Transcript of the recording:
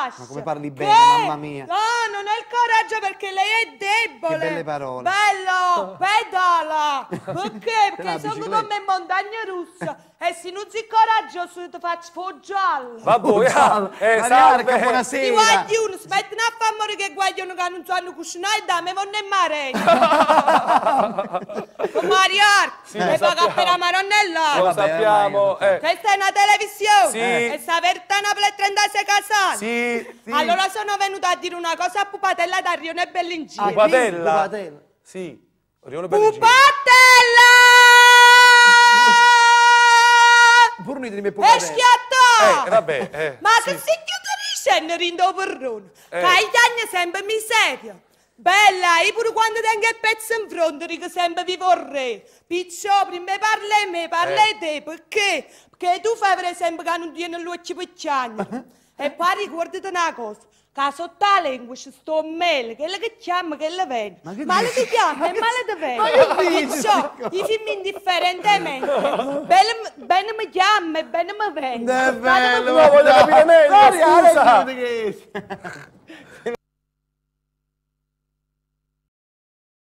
lascia. Ma come parli bene, che? mamma mia. No, non ho il coraggio perché lei è debole. Che belle parole. Bello, pedala. Perché? Perché sono come in montagna russa. E se non si coraggio, ti faccio foggiarlo. Vabbè, eh, salve. Buonasera. Ti guagli uno, smetti a fare che guagliano che non sanno e dammi, vanno in mare. Come Mario, e paga per la maronna eh, lo vabbè, sappiamo. eh. Questa è una televisione. Sì. E eh, Savertana per 36 casate. Sì, sì. Allora sono venuto a dire una cosa a Pupatella da Rione Bellingini. Pupatella? Pupatella. Sì. Rione Bellingini. Pupatella! Burni di me Pupatella. E schiatta! Eh, vabbè. Eh, Ma sì. che si chiude dicendo rindo porrone? Eh. Che sempre miseria. Bella, io pure quando tengo il pezzo in fronte dico sempre vi vorrei. Picciò, prima parla a me, parla a eh. te, perché? Perché tu fai per esempio che non tieni l'occhio picciagno. Uh-huh. Ah, ah. E poi ricordati una cosa, che sotto la lingua c'è sto mele, che che chiama, che vende. Ma che male ti chiama e male ti vende. Perciò, i film indifferentemente, bene, bene mi chiama e bene mi vende. È bello, ma voglio capire meglio, scusa.